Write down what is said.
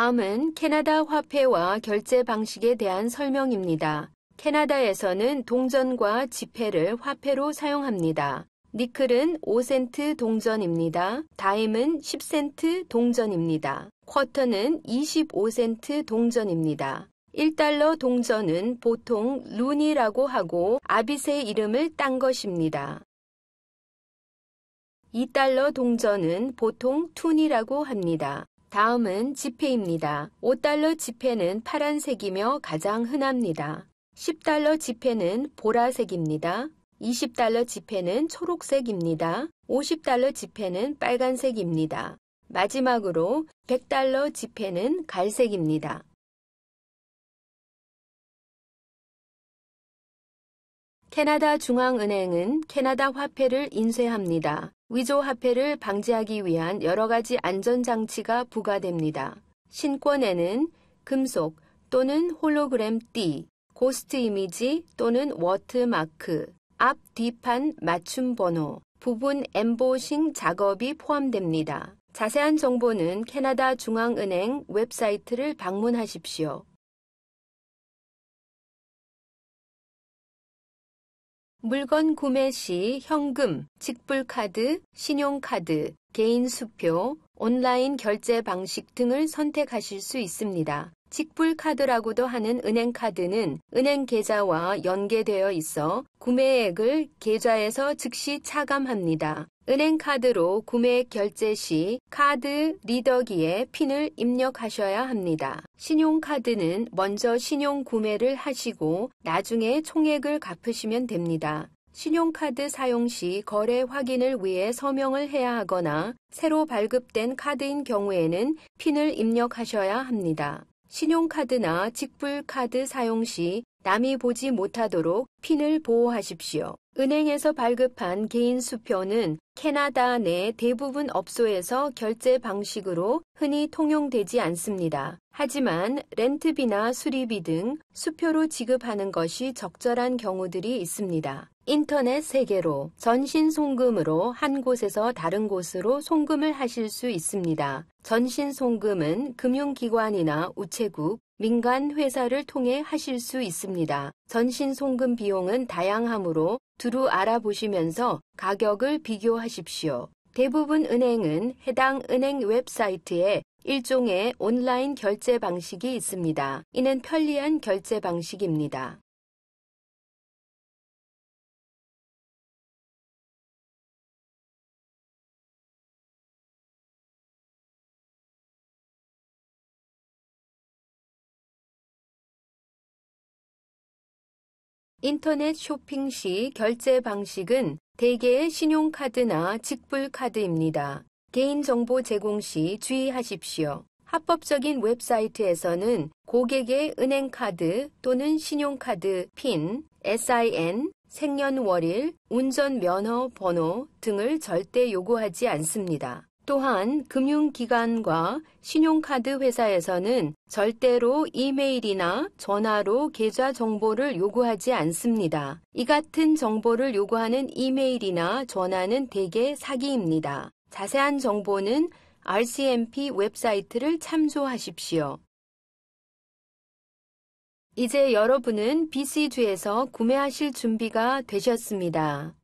다음은 캐나다 화폐와 결제 방식에 대한 설명입니다. 캐나다에서는 동전과 지폐를 화폐로 사용합니다. 니클은 5센트 동전입니다. 다임은 10센트 동전입니다. 쿼터는 25센트 동전입니다. 1달러 동전은 보통 룬이라고 하고 아빗의 이름을 딴 것입니다. 2달러 동전은 보통 툰이라고 합니다. 다음은 지폐입니다. 5달러 지폐는 파란색이며 가장 흔합니다. 10달러 지폐는 보라색입니다. 20달러 지폐는 초록색입니다. 50달러 지폐는 빨간색입니다. 마지막으로 100달러 지폐는 갈색입니다. 캐나다 중앙은행은 캐나다 화폐를 인쇄합니다. 위조 화폐를 방지하기 위한 여러 가지 안전장치가 부과됩니다. 신권에는 금속 또는 홀로그램 띠, 고스트 이미지 또는 워트마크, 앞 뒤판 맞춤 번호, 부분 엠보싱 작업이 포함됩니다. 자세한 정보는 캐나다 중앙은행 웹사이트를 방문하십시오. 물건 구매 시 현금, 직불카드, 신용카드, 개인 수표, 온라인 결제 방식 등을 선택하실 수 있습니다. 직불카드라고도 하는 은행카드는 은행 계좌와 연계되어 있어 구매액을 계좌에서 즉시 차감합니다. 은행 카드로 구매 결제 시 카드 리더기에 핀을 입력하셔야 합니다. 신용카드는 먼저 신용 구매를 하시고 나중에 총액을 갚으시면 됩니다. 신용카드 사용 시 거래 확인을 위해 서명을 해야 하거나 새로 발급된 카드인 경우에는 핀을 입력하셔야 합니다. 신용카드나 직불카드 사용 시 남이 보지 못하도록 핀을 보호하십시오. 은행에서 발급한 개인 수표는 캐나다 내 대부분 업소에서 결제 방식으로 흔히 통용되지 않습니다. 하지만 렌트비나 수리비 등 수표로 지급하는 것이 적절한 경우들이 있습니다. 인터넷 세계로 전신 송금으로 한 곳에서 다른 곳으로 송금을 하실 수 있습니다. 전신 송금은 금융기관이나 우체국, 민간 회사를 통해 하실 수 있습니다. 전신 송금 비용은 다양하므로 두루 알아보시면서 가격을 비교하십시오. 대부분 은행은 해당 은행 웹사이트에 일종의 온라인 결제 방식이 있습니다. 이는 편리한 결제 방식입니다. 인터넷 쇼핑 시 결제 방식은 대개 의 신용카드나 직불카드입니다. 개인정보 제공 시 주의하십시오. 합법적인 웹사이트에서는 고객의 은행카드 또는 신용카드 핀, SIN, 생년월일, 운전면허 번호 등을 절대 요구하지 않습니다. 또한 금융기관과 신용카드 회사에서는 절대로 이메일이나 전화로 계좌 정보를 요구하지 않습니다. 이 같은 정보를 요구하는 이메일이나 전화는 대개 사기입니다. 자세한 정보는 RCMP 웹사이트를 참조하십시오. 이제 여러분은 b c g 에서 구매하실 준비가 되셨습니다.